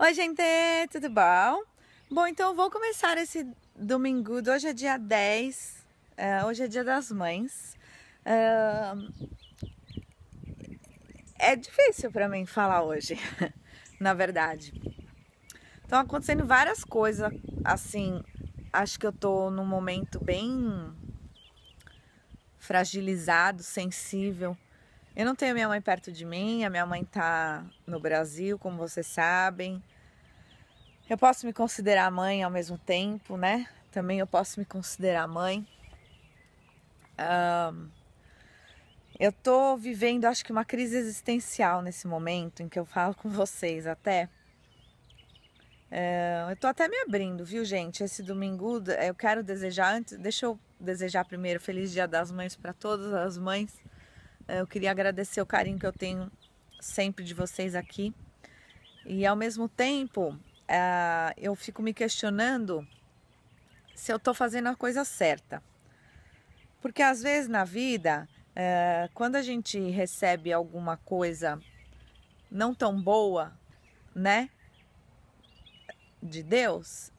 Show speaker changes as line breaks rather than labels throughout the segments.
Oi, gente, tudo bom? Bom, então vou começar esse domingo. Hoje é dia 10, uh, eh, hoje é dia das mães. Uh, é difícil para mim falar hoje, na verdade. Estão acontecendo várias coisas, assim, acho que eu tô num momento bem fragilizado, sensível eu não tenho minha mãe perto de mim, a minha mãe tá no Brasil, como vocês sabem. Eu posso me considerar mãe ao mesmo tempo, né? Também eu posso me considerar mãe. Um, eu tô vivendo, acho que, uma crise existencial nesse momento em que eu falo com vocês até. Eh, eu tô até me abrindo, viu, gente? Esse domingo eu quero desejar antes, deixa eu desejar primeiro feliz Dia das Mães para todas as mães. É, eu queria agradecer o carinho que eu tenho sempre de vocês aqui. E ao mesmo tempo, é, eu fico me questionando se eu estou fazendo a coisa certa. Porque às vezes na vida, é, quando a gente recebe alguma coisa não tão boa, né? De Deus,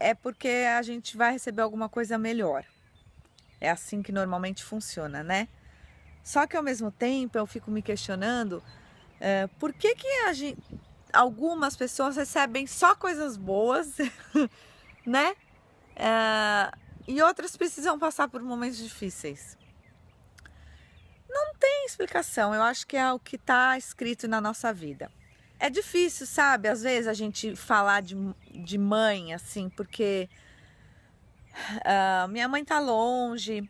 é porque a gente vai receber alguma coisa melhor. É assim que normalmente funciona, né? Só que ao mesmo tempo eu fico me questionando é, por que, que gente, algumas pessoas recebem só coisas boas, né? É, e outras precisam passar por momentos difíceis. Não tem explicação, eu acho que é o que está escrito na nossa vida. É difícil, sabe? Às vezes a gente falar de, de mãe, assim, porque uh, minha mãe está longe,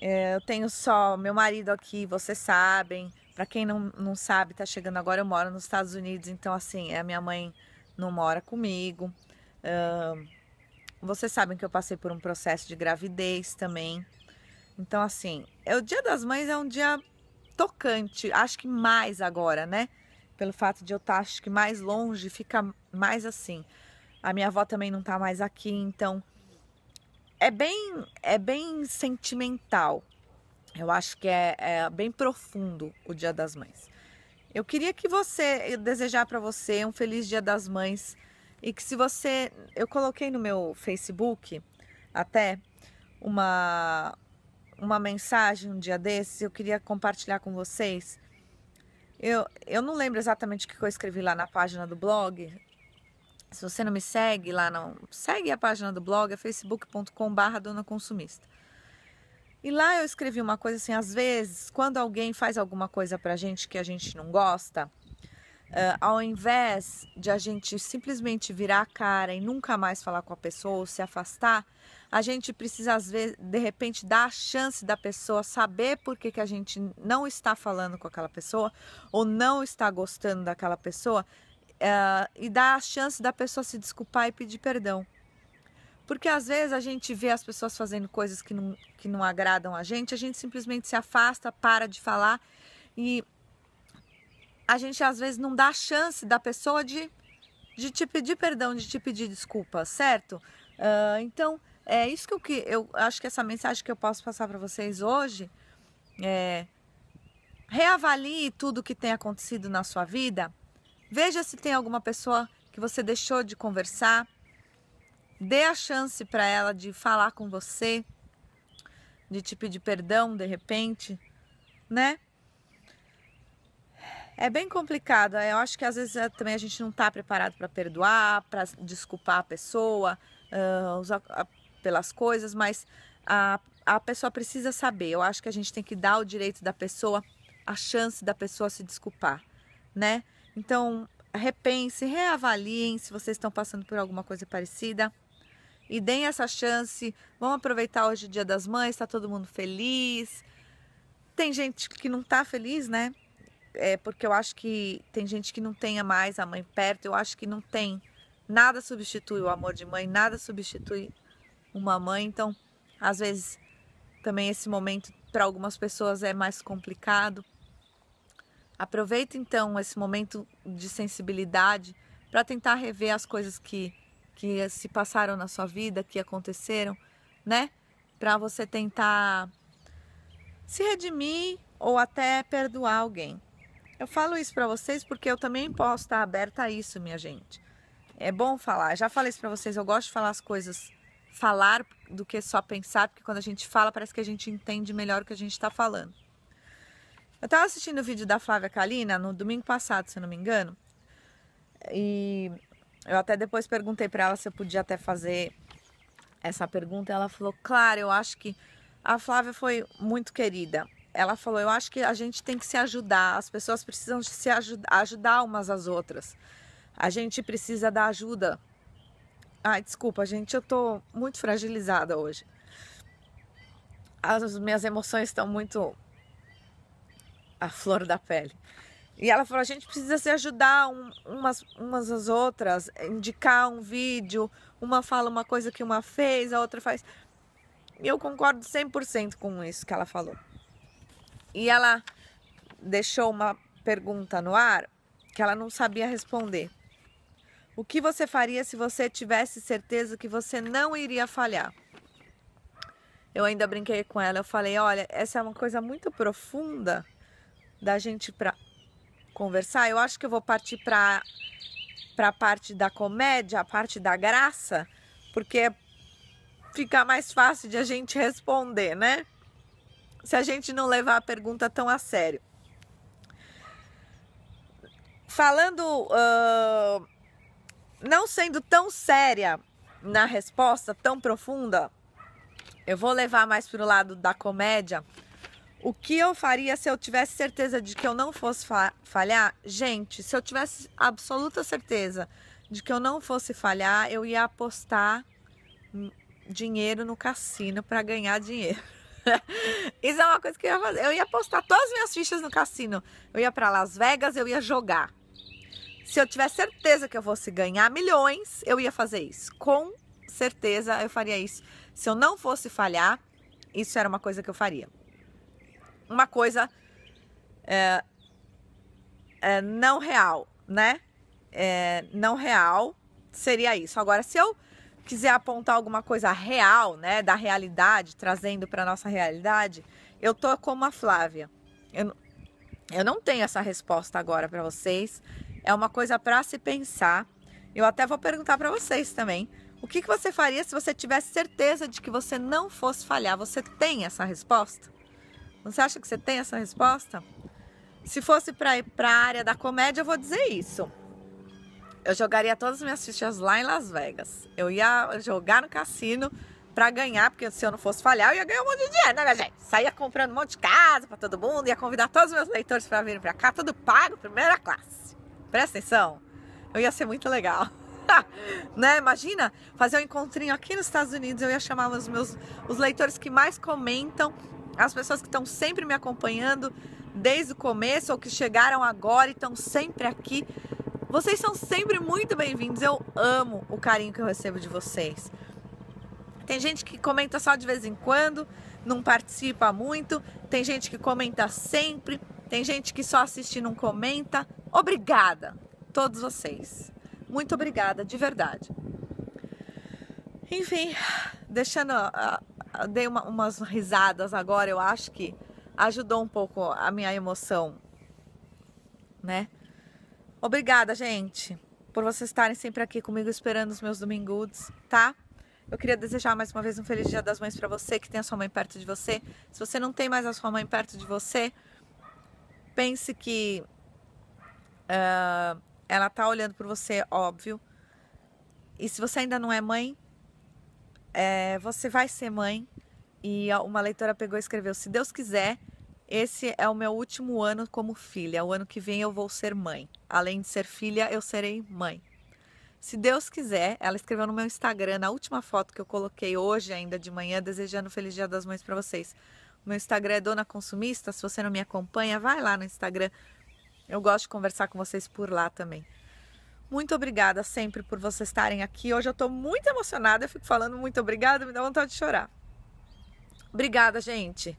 é, eu tenho só meu marido aqui, vocês sabem. Para quem não, não sabe, tá chegando agora, eu moro nos Estados Unidos, então assim, a minha mãe não mora comigo. Uh, vocês sabem que eu passei por um processo de gravidez também. Então, assim, é, o Dia das Mães é um dia tocante, acho que mais agora, né? Pelo fato de eu estar, tá, acho que mais longe, fica mais assim. A minha avó também não tá mais aqui, então é bem, é bem sentimental. Eu acho que é, é bem profundo o Dia das Mães. Eu queria que você desejar para você um feliz Dia das Mães e que se você, eu coloquei no meu Facebook até uma uma mensagem um dia desses, eu queria compartilhar com vocês. Eu, eu não lembro exatamente o que eu escrevi lá na página do blog, se você não me segue lá, não segue a página do blog, é facebook.com/barra dona consumista. E lá eu escrevi uma coisa assim: às vezes, quando alguém faz alguma coisa pra gente que a gente não gosta, uh, ao invés de a gente simplesmente virar a cara e nunca mais falar com a pessoa ou se afastar, a gente precisa, às vezes, de repente, dar a chance da pessoa saber por que, que a gente não está falando com aquela pessoa ou não está gostando daquela pessoa, uh, e dar a chance da pessoa se desculpar e pedir perdão. Porque às vezes a gente vê as pessoas fazendo coisas que não, que não agradam a gente, a gente simplesmente se afasta, para de falar e a gente às vezes não dá a chance da pessoa de, de te pedir perdão, de te pedir desculpa, certo? Uh, então, é isso que eu, que eu acho que essa mensagem que eu posso passar para vocês hoje é reavalie tudo que tem acontecido na sua vida Veja se tem alguma pessoa que você deixou de conversar. Dê a chance para ela de falar com você, de te pedir perdão de repente, né? É bem complicado. É, eu acho que às vezes é, também a gente não está preparado para perdoar, para desculpar a pessoa uh, pelas coisas, mas a, a pessoa precisa saber. Eu acho que a gente tem que dar o direito da pessoa, a chance da pessoa se desculpar, né? Então, repense, reavaliem se vocês estão passando por alguma coisa parecida. E deem essa chance. Vamos aproveitar hoje o Dia das Mães, está todo mundo feliz. Tem gente que não está feliz, né? É porque eu acho que tem gente que não tenha mais a mãe perto. Eu acho que não tem. Nada substitui o amor de mãe, nada substitui uma mãe. Então, às vezes, também esse momento para algumas pessoas é mais complicado. Aproveita então esse momento de sensibilidade para tentar rever as coisas que, que se passaram na sua vida, que aconteceram, né? Para você tentar se redimir ou até perdoar alguém. Eu falo isso para vocês porque eu também posso estar aberta a isso, minha gente. É bom falar. Já falei isso para vocês, eu gosto de falar as coisas, falar do que só pensar, porque quando a gente fala, parece que a gente entende melhor o que a gente está falando. Eu tava assistindo o vídeo da Flávia Kalina no domingo passado, se eu não me engano. E eu até depois perguntei para ela se eu podia até fazer essa pergunta. Ela falou: "Claro, eu acho que a Flávia foi muito querida. Ela falou: "Eu acho que a gente tem que se ajudar. As pessoas precisam se ajudar, ajudar umas às outras. A gente precisa da ajuda." Ai, desculpa, gente, eu tô muito fragilizada hoje. As minhas emoções estão muito a flor da pele. E ela falou: a gente precisa se ajudar um, umas, umas às outras, indicar um vídeo, uma fala uma coisa que uma fez, a outra faz. E eu concordo 100% com isso que ela falou. E ela deixou uma pergunta no ar que ela não sabia responder. O que você faria se você tivesse certeza que você não iria falhar? Eu ainda brinquei com ela, eu falei: olha, essa é uma coisa muito profunda da gente para conversar. Eu acho que eu vou partir para para a parte da comédia, a parte da graça, porque fica mais fácil de a gente responder, né? Se a gente não levar a pergunta tão a sério. Falando, uh, não sendo tão séria na resposta, tão profunda, eu vou levar mais para o lado da comédia o que eu faria se eu tivesse certeza de que eu não fosse fa falhar? Gente, se eu tivesse absoluta certeza de que eu não fosse falhar, eu ia apostar dinheiro no cassino para ganhar dinheiro. Isso é uma coisa que eu ia fazer. Eu ia apostar todas as minhas fichas no cassino. Eu ia para Las Vegas, eu ia jogar. Se eu tivesse certeza que eu fosse ganhar milhões, eu ia fazer isso. Com certeza eu faria isso. Se eu não fosse falhar, isso era uma coisa que eu faria uma coisa é, é, não real, né? É, não real seria isso. Agora, se eu quiser apontar alguma coisa real, né, da realidade, trazendo para nossa realidade, eu tô como a Flávia. Eu, eu não tenho essa resposta agora para vocês. É uma coisa para se pensar. Eu até vou perguntar para vocês também. O que, que você faria se você tivesse certeza de que você não fosse falhar? Você tem essa resposta? Você acha que você tem essa resposta? Se fosse para ir para a área da comédia, eu vou dizer isso. Eu jogaria todas as minhas fichas lá em Las Vegas. Eu ia jogar no cassino para ganhar, porque se eu não fosse falhar, eu ia ganhar um monte de dinheiro, né, minha gente? Saía comprando um monte de casa para todo mundo, ia convidar todos os meus leitores para vir para cá, tudo pago, primeira classe. Presta atenção, eu ia ser muito legal. né? Imagina fazer um encontrinho aqui nos Estados Unidos, eu ia chamar os meus os leitores que mais comentam as pessoas que estão sempre me acompanhando desde o começo ou que chegaram agora e estão sempre aqui. Vocês são sempre muito bem-vindos. Eu amo o carinho que eu recebo de vocês. Tem gente que comenta só de vez em quando, não participa muito. Tem gente que comenta sempre. Tem gente que só assiste e não comenta. Obrigada, todos vocês. Muito obrigada, de verdade. Enfim, deixando dei uma, umas risadas agora, eu acho que ajudou um pouco a minha emoção, né? Obrigada, gente, por vocês estarem sempre aqui comigo esperando os meus domingos tá? Eu queria desejar mais uma vez um feliz Dia das Mães para você que tem a sua mãe perto de você. Se você não tem mais a sua mãe perto de você, pense que uh, ela tá olhando por você, óbvio. E se você ainda não é mãe, é, você vai ser mãe. E uma leitora pegou e escreveu: Se Deus quiser, esse é o meu último ano como filha. O ano que vem eu vou ser mãe. Além de ser filha, eu serei mãe. Se Deus quiser, ela escreveu no meu Instagram, na última foto que eu coloquei hoje, ainda de manhã, desejando um Feliz Dia das Mães para vocês. O meu Instagram é Dona Consumista. Se você não me acompanha, vai lá no Instagram. Eu gosto de conversar com vocês por lá também. Muito obrigada sempre por vocês estarem aqui. Hoje eu estou muito emocionada, eu fico falando muito obrigada, me dá vontade de chorar. Obrigada, gente.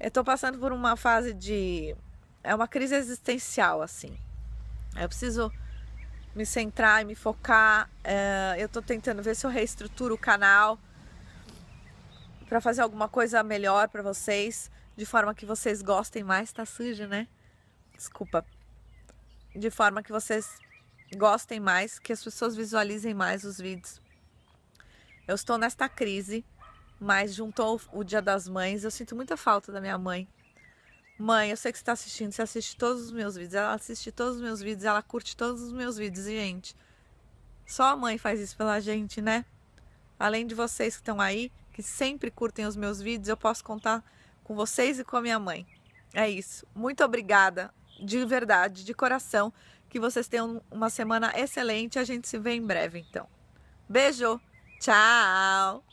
Eu estou passando por uma fase de. É uma crise existencial, assim. Eu preciso me centrar e me focar. É, eu estou tentando ver se eu reestruturo o canal para fazer alguma coisa melhor para vocês, de forma que vocês gostem mais. Tá sujo, né? Desculpa. De forma que vocês gostem mais, que as pessoas visualizem mais os vídeos. Eu estou nesta crise, mas juntou o Dia das Mães. Eu sinto muita falta da minha mãe. Mãe, eu sei que você está assistindo, você assiste todos os meus vídeos, ela assiste todos os meus vídeos, ela curte todos os meus vídeos. E, gente, só a mãe faz isso pela gente, né? Além de vocês que estão aí, que sempre curtem os meus vídeos, eu posso contar com vocês e com a minha mãe. É isso. Muito obrigada, de verdade, de coração. Que vocês tenham uma semana excelente. A gente se vê em breve, então. Beijo! Tchau!